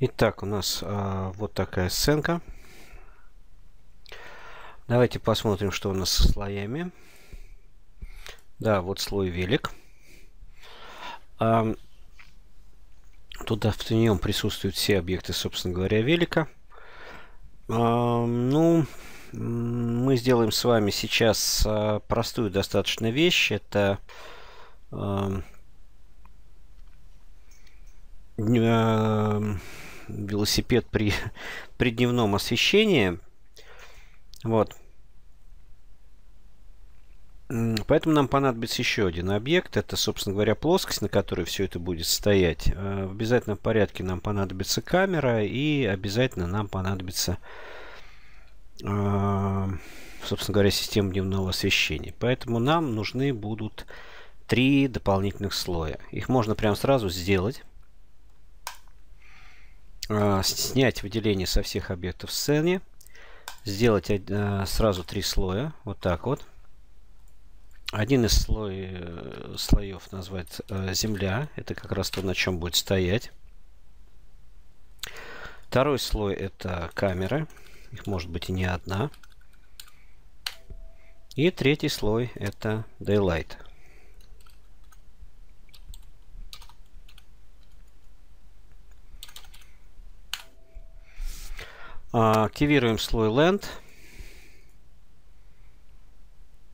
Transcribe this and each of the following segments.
Итак, у нас а, вот такая сценка. Давайте посмотрим, что у нас со слоями. Да, вот слой велик. А, туда в нем присутствуют все объекты, собственно говоря, велика. А, ну, мы сделаем с вами сейчас а, простую достаточно вещь. Это а, велосипед при, при дневном освещении. Вот. Поэтому нам понадобится еще один объект. Это, собственно говоря, плоскость, на которой все это будет стоять. Э, в обязательном порядке нам понадобится камера и обязательно нам понадобится, э, собственно говоря, система дневного освещения. Поэтому нам нужны будут три дополнительных слоя. Их можно прямо сразу сделать. А, снять выделение со всех объектов сцены, сделать а, сразу три слоя, вот так вот. Один из слой, э, слоев назвать э, земля, это как раз то, на чем будет стоять. Второй слой это камеры, их может быть и не одна. И третий слой это Daylight. А, активируем слой Land.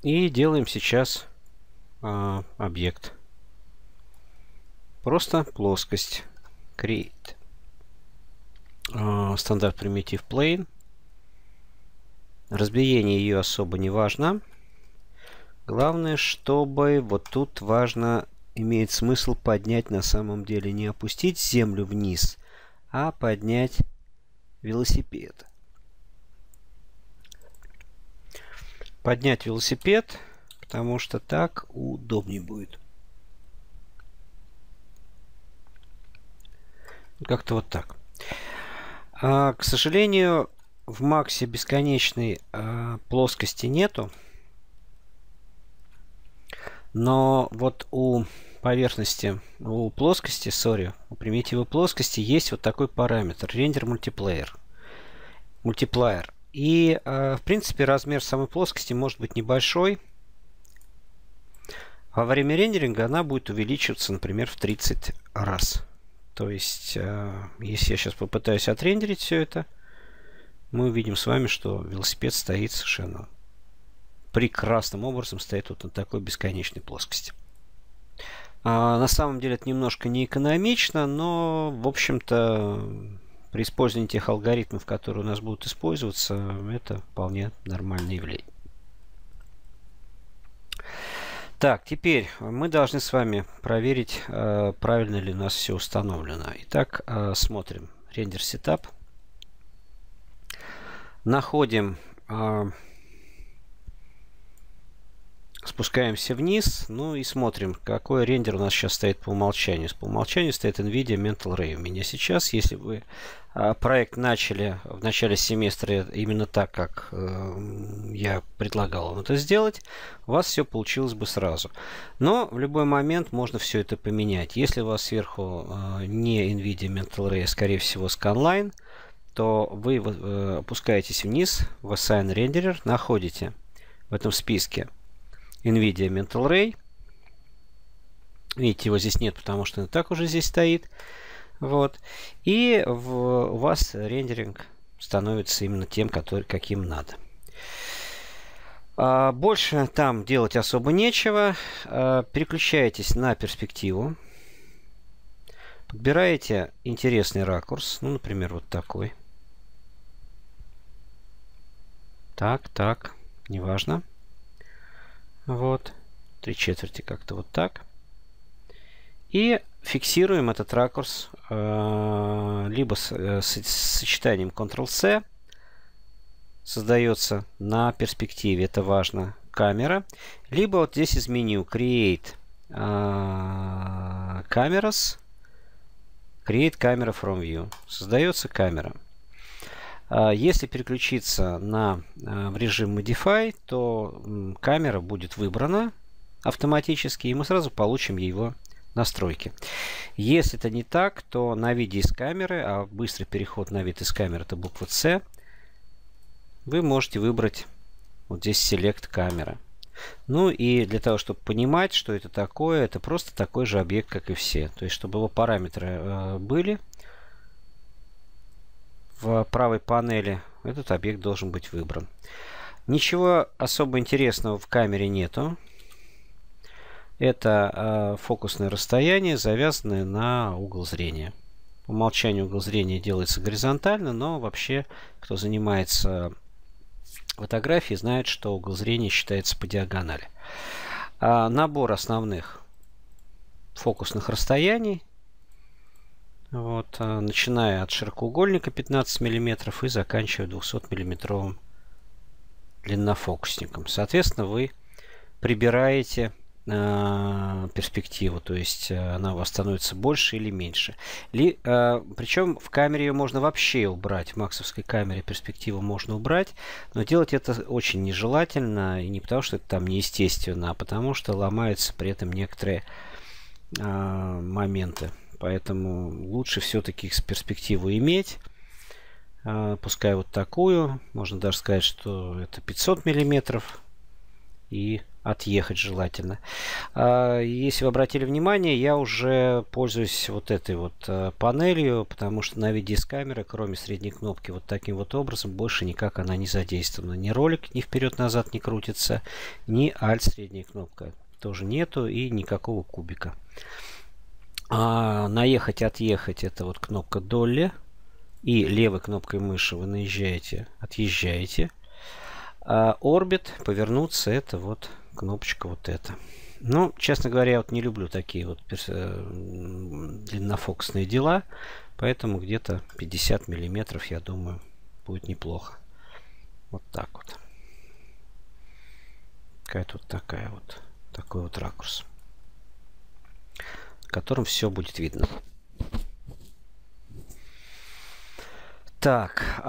И делаем сейчас а, объект. Просто плоскость. Create. А, стандарт примитив Plane. Разбиение ее особо не важно. Главное, чтобы вот тут важно, имеет смысл поднять на самом деле, не опустить землю вниз, а поднять велосипед. Поднять велосипед, потому что так удобнее будет. Как-то вот так. А, к сожалению, в Максе бесконечной а, плоскости нету. Но вот у поверхности, у плоскости, сори, у примитивы плоскости есть вот такой параметр, рендер мультиплеер мультиплеер. И, э, в принципе, размер самой плоскости может быть небольшой. Во время рендеринга она будет увеличиваться, например, в 30 раз. То есть, э, если я сейчас попытаюсь отрендерить все это, мы увидим с вами, что велосипед стоит совершенно прекрасным образом, стоит вот на такой бесконечной плоскости. А, на самом деле это немножко неэкономично но, в общем-то, при использовании тех алгоритмов, которые у нас будут использоваться, это вполне нормальное явление. Так, теперь мы должны с вами проверить, э, правильно ли у нас все установлено. Итак, э, смотрим рендер сетап. Находим э, Спускаемся вниз, ну и смотрим, какой рендер у нас сейчас стоит по умолчанию. По умолчанию стоит NVIDIA Mental Ray. У меня сейчас, если вы а, проект начали в начале семестра именно так, как эм, я предлагал вам это сделать, у вас все получилось бы сразу. Но в любой момент можно все это поменять. Если у вас сверху э, не NVIDIA Mental Ray, а скорее всего Scanline, то вы э, опускаетесь вниз в Assign Renderer, находите в этом списке NVIDIA Mental Ray. Видите, его здесь нет, потому что он и так уже здесь стоит. Вот. И в, у вас рендеринг становится именно тем, который, каким надо. А, больше там делать особо нечего. А, переключаетесь на перспективу. Подбираете интересный ракурс. Ну, например, вот такой. Так, так, неважно. важно. Вот. Три четверти как-то вот так. И фиксируем этот ракурс э, либо с, э, с, с сочетанием Ctrl-C. Создается на перспективе, это важно, камера. Либо вот здесь из меню Create э, Cameras. Create Camera from View. Создается камера. А, если переключиться на а, режим Modify, то камера будет выбрана автоматически, и мы сразу получим его настройки. Если это не так, то на виде из камеры, а быстрый переход на вид из камеры это буква C, вы можете выбрать вот здесь Select камера. Ну и для того, чтобы понимать, что это такое, это просто такой же объект, как и все. То есть, чтобы его параметры э, были, в правой панели, этот объект должен быть выбран. Ничего особо интересного в камере нету. Это э, фокусное расстояние, завязанное на угол зрения. По умолчанию угол зрения делается горизонтально, но вообще, кто занимается фотографией, знает, что угол зрения считается по диагонали. А, набор основных фокусных расстояний вот, э, начиная от широкоугольника 15 мм и заканчивая 200 мм длиннофокусником. Соответственно, вы прибираете э, перспективу, то есть э, она у вас становится больше или меньше. Ли, э, причем в камере ее можно вообще убрать, в максовской камере перспективу можно убрать, но делать это очень нежелательно, и не потому что это там неестественно, а потому что ломаются при этом некоторые э, моменты. Поэтому лучше все-таки их с перспективу иметь. А, пускай вот такую. Можно даже сказать, что это 500 миллиметров. И отъехать желательно. А, если вы обратили внимание, я уже пользуюсь вот этой вот а, панелью, потому что на виде камеры, кроме средней кнопки, вот таким вот образом больше никак она не задействована. Ни ролик ни вперед-назад не крутится, ни альт средняя кнопка тоже нету и никакого кубика. А наехать, отъехать это вот кнопка долли. И левой кнопкой мыши вы наезжаете, отъезжаете. А орбит, повернуться, это вот кнопочка вот эта. Ну, честно говоря, я вот не люблю такие вот э, длиннофокусные дела. Поэтому где-то 50 миллиметров, я думаю, будет неплохо. Вот так вот. Какая-то вот такая вот. Такой вот ракурс котором все будет видно. Так,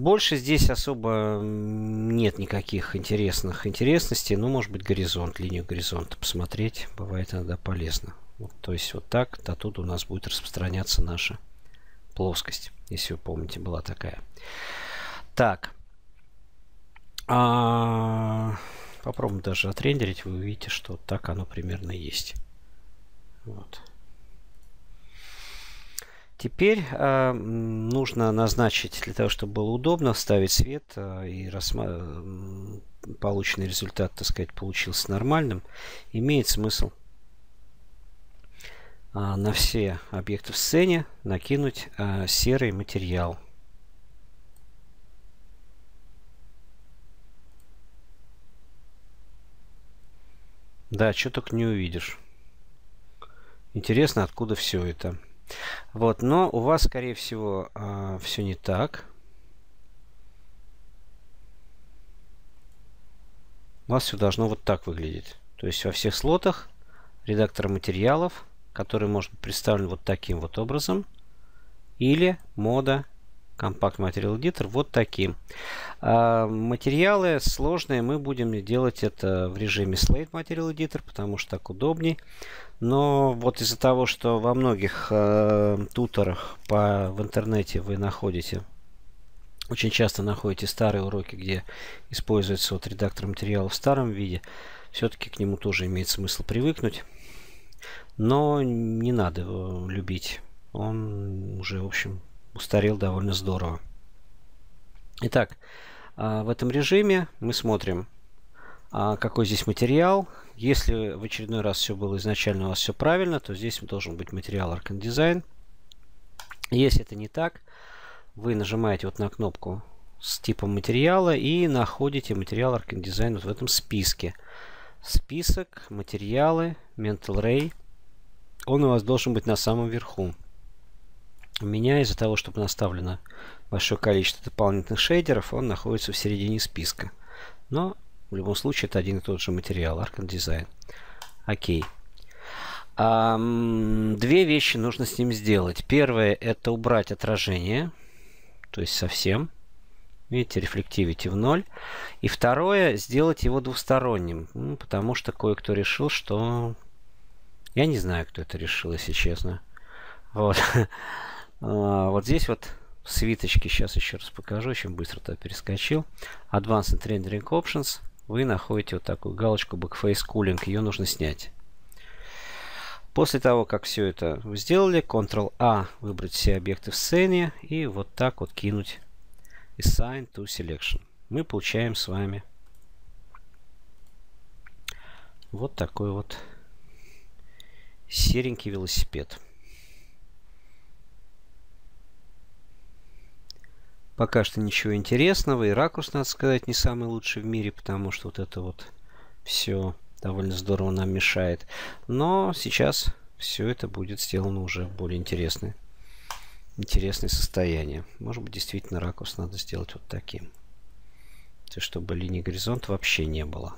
больше здесь особо нет никаких интересных интересностей. Ну, может быть, горизонт, линию горизонта посмотреть. Бывает иногда полезно. Вот, то есть вот так до тут у нас будет распространяться наша плоскость. Если вы помните, была такая. Так. А, попробуем даже отрендерить. Вы увидите, что так оно примерно есть. Вот. Теперь э, нужно назначить, для того, чтобы было удобно, вставить свет э, и рассма... полученный результат, так сказать, получился нормальным. Имеет смысл э, на все объекты в сцене накинуть э, серый материал. Да, что только не увидишь. Интересно, откуда все это. Вот, но у вас, скорее всего, а, все не так. У вас все должно вот так выглядеть. То есть во всех слотах редактор материалов, который может быть представлен вот таким вот образом, или мода Compact Material Editor вот таким. А материалы сложные мы будем делать это в режиме Slate Material Editor, потому что так удобней. Но вот из-за того, что во многих э, туторах по, в интернете вы находите очень часто находите старые уроки, где используется вот редактор материала в старом виде. Все-таки к нему тоже имеет смысл привыкнуть. Но не надо его любить. Он уже, в общем, устарел довольно здорово. Итак, а, в этом режиме мы смотрим, а, какой здесь материал. Если в очередной раз все было изначально у вас все правильно, то здесь должен быть материал Arcan Design. Если это не так, вы нажимаете вот на кнопку с типом материала и находите материал Arcan Design вот в этом списке. Список, материалы, Mental Ray. Он у вас должен быть на самом верху. У меня из-за того, что наставлено большое количество дополнительных шейдеров, он находится в середине списка. Но в любом случае это один и тот же материал, Arcan Design. Окей. Um, две вещи нужно с ним сделать. Первое это убрать отражение, то есть совсем. Видите, рефлективити в ноль. И второе, сделать его двусторонним. Ну, потому что кое-кто решил, что... Я не знаю, кто это решил, если честно. Вот. А, вот здесь вот свиточки, сейчас еще раз покажу, очень быстро-то перескочил. Advanced Rendering Options. Вы находите вот такую галочку Backface Cooling, ее нужно снять. После того, как все это вы сделали, Ctrl-A а выбрать все объекты в сцене и вот так вот кинуть Assign to Selection. Мы получаем с вами вот такой вот серенький велосипед. Пока что ничего интересного. И ракурс, надо сказать, не самый лучший в мире, потому что вот это вот все довольно здорово нам мешает. Но сейчас все это будет сделано уже более интересное, интересное состояние. Может быть, действительно ракурс надо сделать вот таким. То чтобы линии горизонта вообще не было.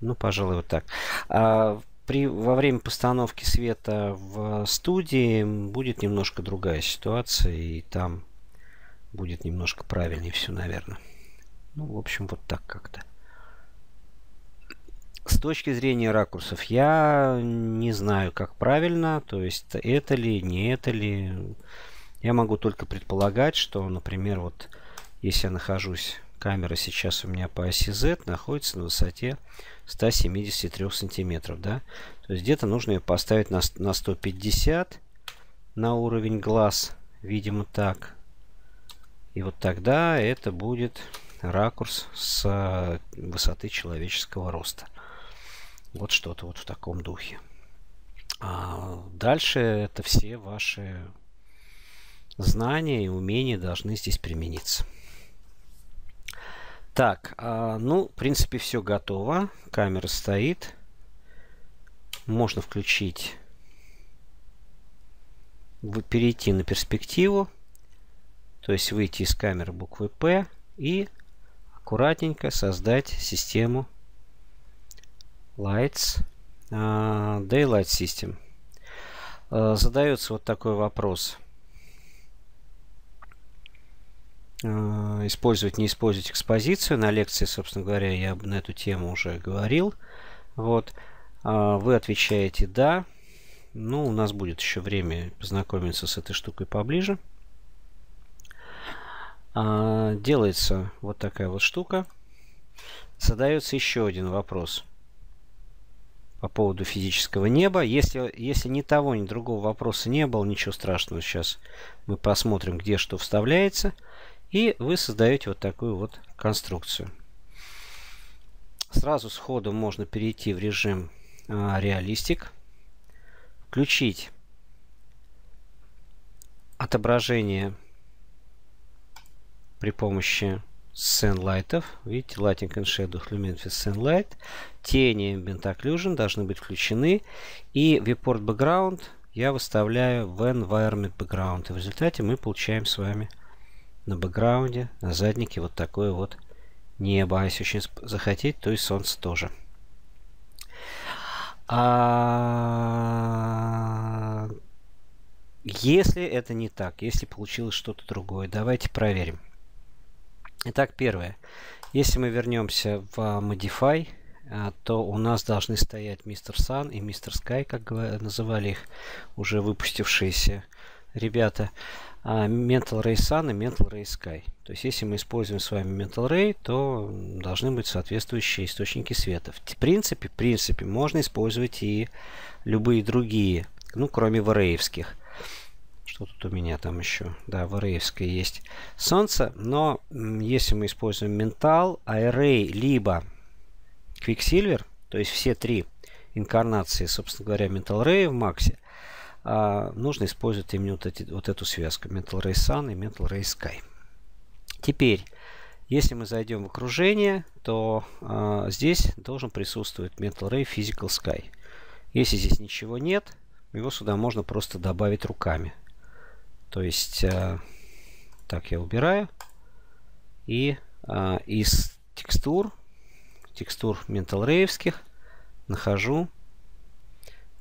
Ну, пожалуй, вот так. А, при, во время постановки света в студии будет немножко другая ситуация, и там будет немножко правильнее все, наверное. Ну, в общем, вот так как-то. С точки зрения ракурсов я не знаю, как правильно, то есть это ли, не это ли. Я могу только предполагать, что, например, вот если я нахожусь камера сейчас у меня по оси Z находится на высоте 173 сантиметров, да? То есть где-то нужно ее поставить на, на 150 на уровень глаз, видимо так. И вот тогда это будет ракурс с э, высоты человеческого роста. Вот что-то вот в таком духе. А дальше это все ваши знания и умения должны здесь примениться. Так, а, ну, в принципе, все готово. Камера стоит. Можно включить, перейти на перспективу. То есть выйти из камеры буквы P и аккуратненько создать систему Lights, а, Daylight System. А, задается вот такой вопрос. Э, использовать, не использовать экспозицию. На лекции, собственно говоря, я на эту тему уже говорил. Вот. А, вы отвечаете «да». Ну, у нас будет еще время познакомиться с этой штукой поближе. А, делается вот такая вот штука. Задается еще один вопрос по поводу физического неба. Если, если ни того, ни другого вопроса не было, ничего страшного. Сейчас мы посмотрим, где что вставляется. И вы создаете вот такую вот конструкцию. Сразу сходу можно перейти в режим а, реалистик, включить отображение при помощи сцен лайтов. Видите, Lighting and Shadow Lumen with Scene Тени Ambient Occlusion должны быть включены. И Viewport Background я выставляю в Environment Background. И в результате мы получаем с вами на бэкграунде, на заднике вот такое вот небо. А если очень захотеть, то и солнце тоже. А... Если это не так, если получилось что-то другое, давайте проверим. Итак, первое. Если мы вернемся в Modify, а, то у нас должны стоять Mr. Sun и Mr. Sky, как называли их уже выпустившиеся ребята, а, Mental Ray Sun и Mental Ray Sky. То есть, если мы используем с вами Mental Ray, то должны быть соответствующие источники света. В принципе, в принципе, можно использовать и любые другие, ну, кроме вареевских. Что тут у меня там еще? Да, вареевское есть солнце, но если мы используем Mental, Array, либо Quicksilver, то есть все три инкарнации, собственно говоря, Mental Ray в Максе, а, нужно использовать именно вот, эти, вот эту связку Metal Ray Sun и Metal Ray Sky. Теперь, если мы зайдем в окружение, то а, здесь должен присутствовать Metal Ray Physical Sky. Если здесь ничего нет, его сюда можно просто добавить руками. То есть, а, так я убираю. И а, из текстур, текстур Mental Ray нахожу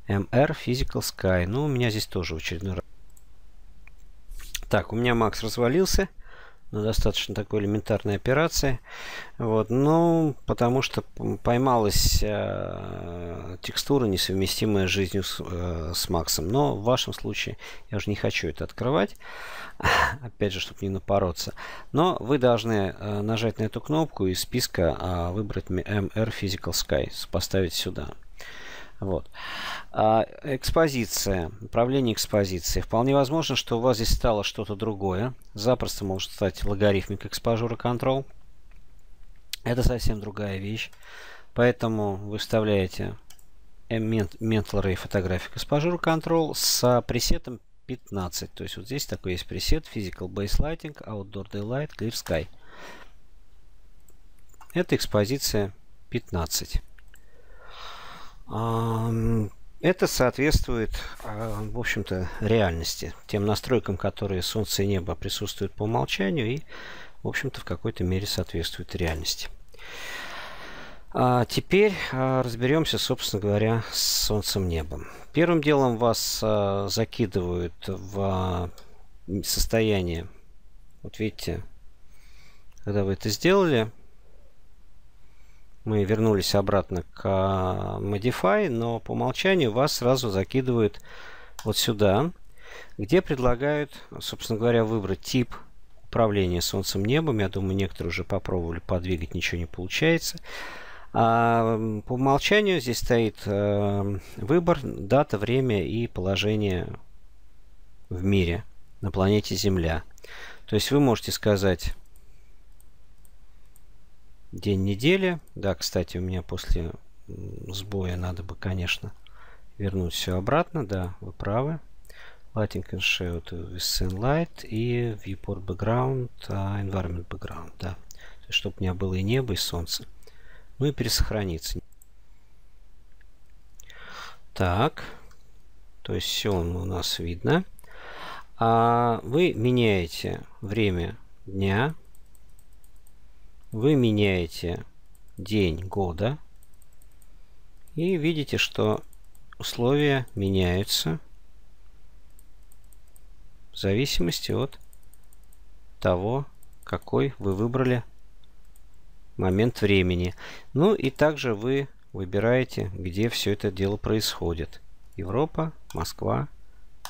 MR Physical Sky. Ну, у меня здесь тоже очередной раз. Так, у меня Макс развалился. Ну, достаточно такой элементарной операции. Вот, ну, потому что поймалась э, текстура, несовместимая с жизнью с, э, с Максом. Но в вашем случае я уже не хочу это открывать. Опять же, чтобы не напороться. Но вы должны э, нажать на эту кнопку из списка э, выбрать MR Physical Sky. Поставить сюда. Вот. А, экспозиция, управление экспозицией. Вполне возможно, что у вас здесь стало что-то другое. Запросто может стать логарифмик экспожура control. Это совсем другая вещь. Поэтому вы вставляете Mental Ray фотографии экспожура control с пресетом 15. То есть вот здесь такой есть пресет Physical Base Lighting, Outdoor Daylight, Clear Sky. Это экспозиция 15. Это соответствует, а, в общем-то, реальности, тем настройкам, которые Солнце и небо присутствуют по умолчанию и, в общем-то, в какой-то мере соответствуют реальности. А теперь а, разберемся, собственно говоря, с Солнцем небом. Первым делом вас а, закидывают в состояние, вот видите, когда вы это сделали, мы вернулись обратно к а, Modify, но по умолчанию вас сразу закидывают вот сюда, где предлагают, собственно говоря, выбрать тип управления солнцем небом. Я думаю, некоторые уже попробовали подвигать, ничего не получается. А по умолчанию здесь стоит а, выбор, дата, время и положение в мире на планете Земля. То есть вы можете сказать день недели. Да, кстати, у меня после сбоя надо бы, конечно, вернуть все обратно. Да, вы правы. Lighting and Shadow with Scene и Viewport Background, а, Environment Background, да. чтобы у меня было и небо, и солнце. Ну и пересохраниться. Так. То есть все у нас видно. А вы меняете время дня, вы меняете день года и видите, что условия меняются в зависимости от того, какой вы выбрали момент времени. Ну и также вы выбираете, где все это дело происходит. Европа, Москва,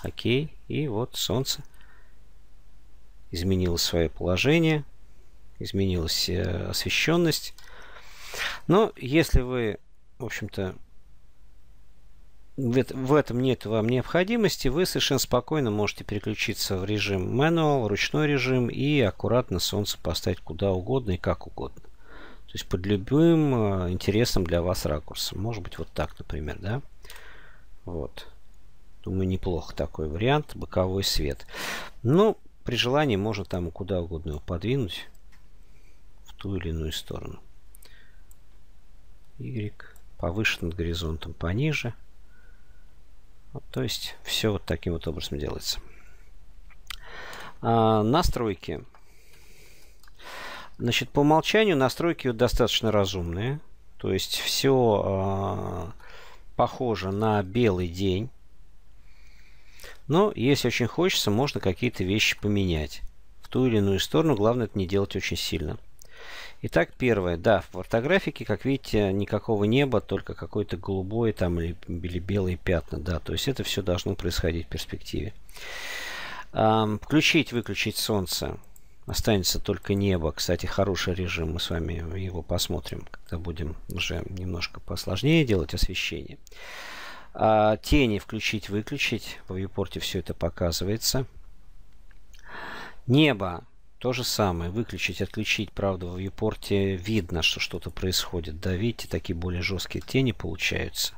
окей, и вот солнце изменило свое положение – изменилась э, освещенность. Но если вы, в общем-то, в этом нет вам необходимости, вы совершенно спокойно можете переключиться в режим manual, ручной режим и аккуратно солнце поставить куда угодно и как угодно. То есть под любым э, интересным для вас ракурсом. Может быть вот так, например, да? Вот. Думаю, неплохо такой вариант. Боковой свет. но ну, при желании можно там куда угодно его подвинуть ту или иную сторону. Y повыше над горизонтом, пониже. Вот, то есть все вот таким вот образом делается. А, настройки. Значит, по умолчанию настройки достаточно разумные. То есть все э, а, похоже на белый день. Но если очень хочется, можно какие-то вещи поменять в ту или иную сторону. Главное это не делать очень сильно. Итак, первое. Да, в фотографике, как видите, никакого неба, только какое-то голубое там или, или белые пятна. Да, то есть это все должно происходить в перспективе. Эм, включить, выключить солнце. Останется только небо. Кстати, хороший режим. Мы с вами его посмотрим, когда будем уже немножко посложнее делать освещение. А, тени включить, выключить. В вьюпорте все это показывается. Небо то же самое. Выключить, отключить. Правда, в вьюпорте видно, что что-то происходит. Да, видите, такие более жесткие тени получаются.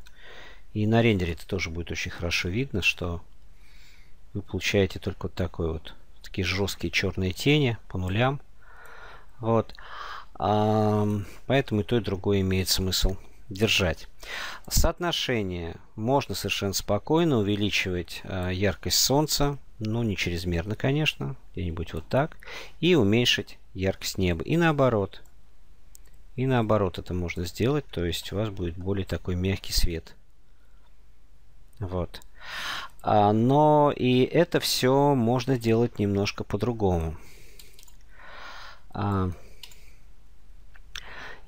И на рендере это тоже будет очень хорошо видно, что вы получаете только вот такой вот. Такие жесткие черные тени по нулям. Вот. А, поэтому и то, и другое имеет смысл держать. Соотношение можно совершенно спокойно увеличивать а, яркость солнца но ну, не чрезмерно, конечно, где-нибудь вот так, и уменьшить яркость неба. И наоборот. И наоборот это можно сделать, то есть у вас будет более такой мягкий свет. Вот. А, но и это все можно делать немножко по-другому. А,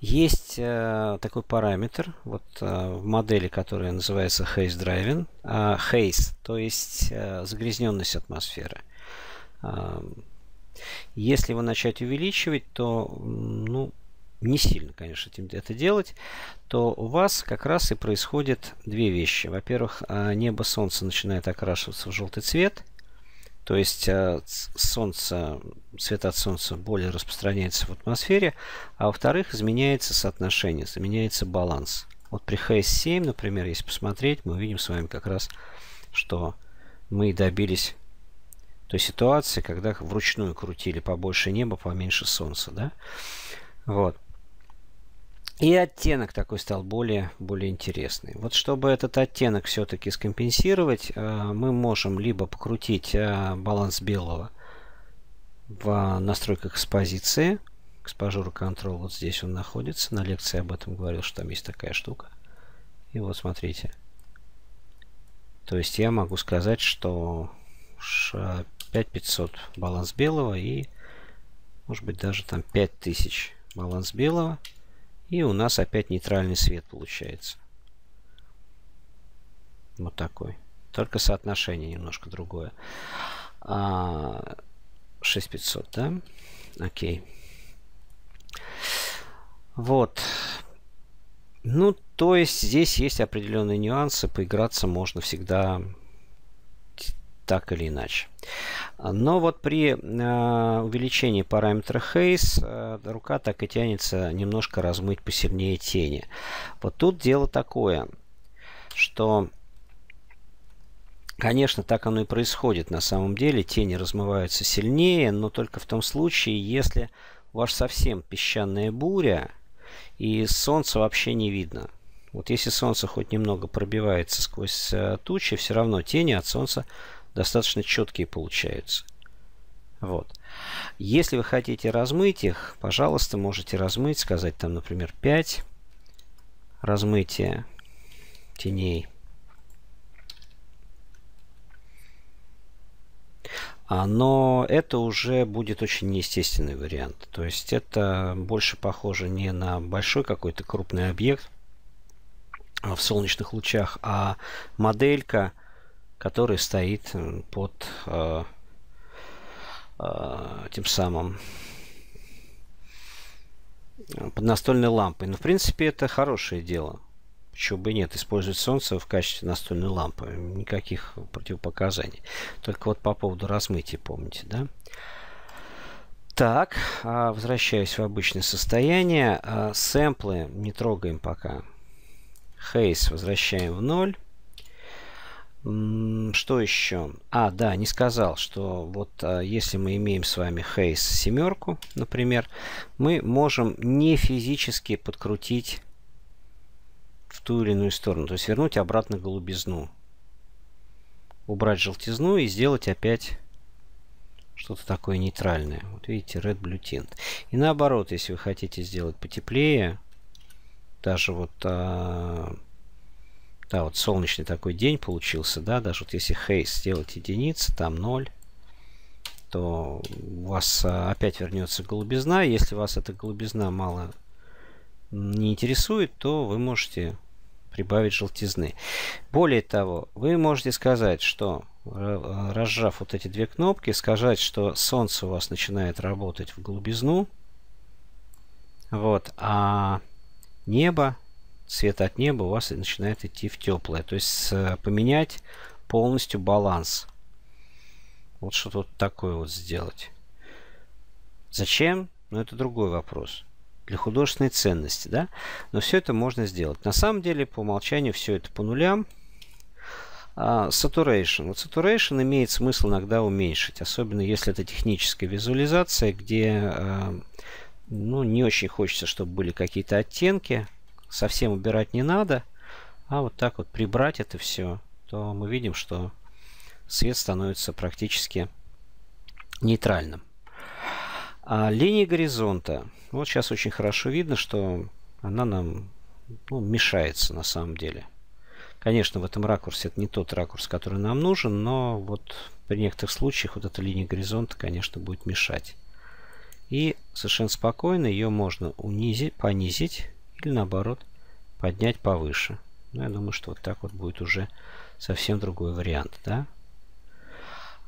есть э, такой параметр вот э, в модели, которая называется Haze Driving. Э, haze, то есть э, загрязненность атмосферы. Э, если его начать увеличивать, то ну, не сильно, конечно, этим это делать, то у вас как раз и происходит две вещи. Во-первых, э, небо солнца начинает окрашиваться в желтый цвет, то есть э, солнце, свет от солнца более распространяется в атмосфере, а во-вторых, изменяется соотношение, изменяется баланс. Вот при HS7, например, если посмотреть, мы увидим с вами как раз, что мы добились той ситуации, когда вручную крутили побольше неба, поменьше солнца. Да? Вот. И оттенок такой стал более, более интересный. Вот чтобы этот оттенок все-таки скомпенсировать, э, мы можем либо покрутить э, баланс белого в э, настройках экспозиции. Экспожура Control вот здесь он находится. На лекции об этом говорил, что там есть такая штука. И вот смотрите. То есть я могу сказать, что 5500 баланс белого и может быть даже там 5000 баланс белого. И у нас опять нейтральный свет получается. Вот такой. Только соотношение немножко другое. А, 6500, да? Окей. Вот. Ну, то есть здесь есть определенные нюансы. Поиграться можно всегда так или иначе. Но вот при э, увеличении параметра Haze э, рука так и тянется немножко размыть посильнее тени. Вот тут дело такое, что, конечно, так оно и происходит на самом деле. Тени размываются сильнее, но только в том случае, если у вас совсем песчаная буря и солнца вообще не видно. Вот если солнце хоть немного пробивается сквозь э, тучи, все равно тени от солнца достаточно четкие получаются. Вот. Если вы хотите размыть их, пожалуйста, можете размыть, сказать там, например, 5 размытия теней. Но это уже будет очень неестественный вариант. То есть это больше похоже не на большой какой-то крупный объект в солнечных лучах, а моделька – который стоит э, под э, э, тем самым под настольной лампой. Но, в принципе, это хорошее дело. Почему бы нет, использовать солнце в качестве настольной лампы. Никаких противопоказаний. Только вот по поводу размытия, помните, да? Так, а возвращаюсь в обычное состояние. А, сэмплы не трогаем пока. Хейс возвращаем в ноль что еще? А, да, не сказал, что вот а, если мы имеем с вами Хейс семерку, например, мы можем не физически подкрутить в ту или иную сторону, то есть вернуть обратно голубизну. Убрать желтизну и сделать опять что-то такое нейтральное. Вот видите, Red Blue Tint. И наоборот, если вы хотите сделать потеплее, даже вот а, да, вот солнечный такой день получился, да, даже вот если хейс сделать единица, там 0, то у вас а, опять вернется голубизна. Если вас эта голубизна мало не интересует, то вы можете прибавить желтизны. Более того, вы можете сказать, что а, разжав вот эти две кнопки, сказать, что солнце у вас начинает работать в голубизну, вот, а небо света от неба у вас начинает идти в теплое. То есть э, поменять полностью баланс. Вот что-то вот такое вот сделать. Зачем? Ну, это другой вопрос. Для художественной ценности, да? Но все это можно сделать. На самом деле, по умолчанию, все это по нулям. А, saturation. Вот saturation имеет смысл иногда уменьшить, особенно если это техническая визуализация, где э, ну, не очень хочется, чтобы были какие-то оттенки совсем убирать не надо, а вот так вот прибрать это все, то мы видим, что свет становится практически нейтральным. А линия горизонта. Вот сейчас очень хорошо видно, что она нам ну, мешается на самом деле. Конечно, в этом ракурсе это не тот ракурс, который нам нужен, но вот при некоторых случаях вот эта линия горизонта, конечно, будет мешать. И совершенно спокойно ее можно унизить, понизить или наоборот, поднять повыше. Ну, я думаю, что вот так вот будет уже совсем другой вариант, да?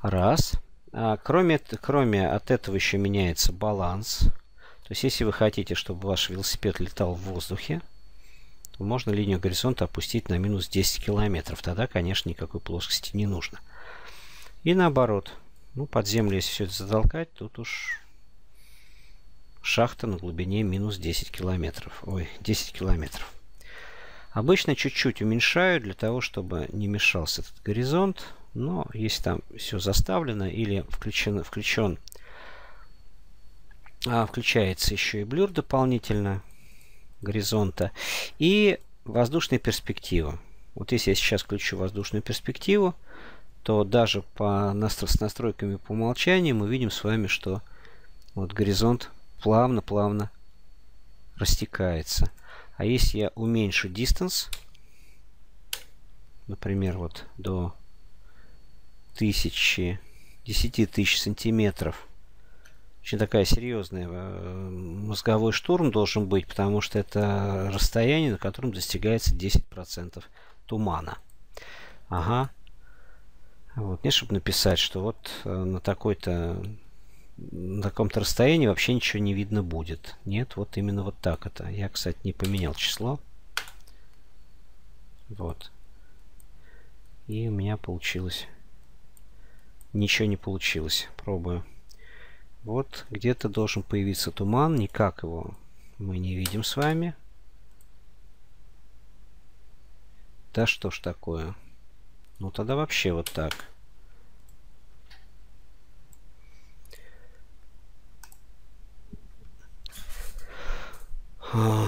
Раз. А, кроме, кроме от этого еще меняется баланс. То есть, если вы хотите, чтобы ваш велосипед летал в воздухе, то можно линию горизонта опустить на минус 10 километров. Тогда, конечно, никакой плоскости не нужно. И наоборот. Ну, под землю, если все это затолкать, тут уж Шахта на глубине минус 10 километров. Ой, 10 километров. Обычно чуть-чуть уменьшаю для того, чтобы не мешался этот горизонт. Но если там все заставлено или включен, включен а, включается еще и блюр дополнительно горизонта. И воздушная перспектива. Вот если я сейчас включу воздушную перспективу, то даже по, с настройками по умолчанию мы видим с вами, что вот горизонт плавно-плавно растекается. А если я уменьшу дистанс, например, вот до тысячи, десяти тысяч сантиметров, очень такая серьезная э, мозговой штурм должен быть, потому что это расстояние, на котором достигается 10% тумана. Ага. Вот, не чтобы написать, что вот э, на такой-то на каком-то расстоянии вообще ничего не видно будет. Нет, вот именно вот так это. Я, кстати, не поменял число. Вот. И у меня получилось. Ничего не получилось. Пробую. Вот где-то должен появиться туман. Никак его мы не видим с вами. Да что ж такое. Ну тогда вообще вот так. А,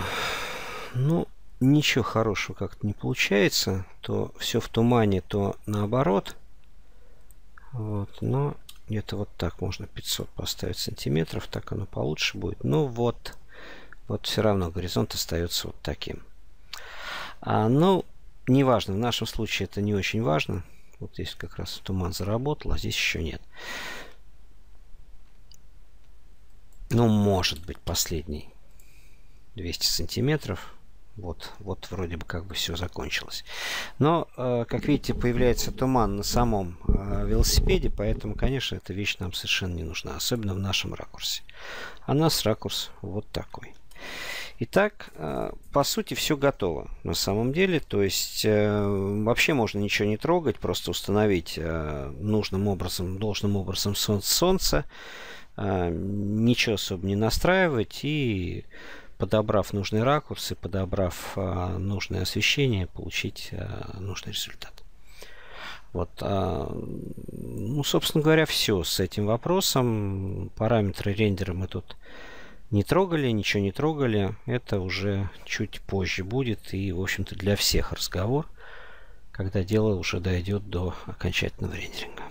ну, ничего хорошего как-то не получается. То все в тумане, то наоборот. Вот, но где-то вот так можно 500 поставить сантиметров. Так оно получше будет. Ну вот, вот все равно горизонт остается вот таким. А, ну, неважно. В нашем случае это не очень важно. Вот здесь как раз туман заработал, а здесь еще нет. Ну, может быть, последний. 200 сантиметров. Вот, вот вроде бы как бы все закончилось. Но, э, как видите, появляется туман на самом э, велосипеде, поэтому, конечно, эта вещь нам совершенно не нужна, особенно в нашем ракурсе. А у нас ракурс вот такой. Итак, э, по сути, все готово на самом деле. То есть, вообще можно ничего не трогать, просто установить нужным образом, должным образом солнце, ничего особо не настраивать и подобрав нужный ракурс и подобрав а, нужное освещение, получить а, нужный результат. Вот, а, ну, собственно говоря, все с этим вопросом. Параметры рендера мы тут не трогали, ничего не трогали. Это уже чуть позже будет и, в общем-то, для всех разговор, когда дело уже дойдет до окончательного рендеринга.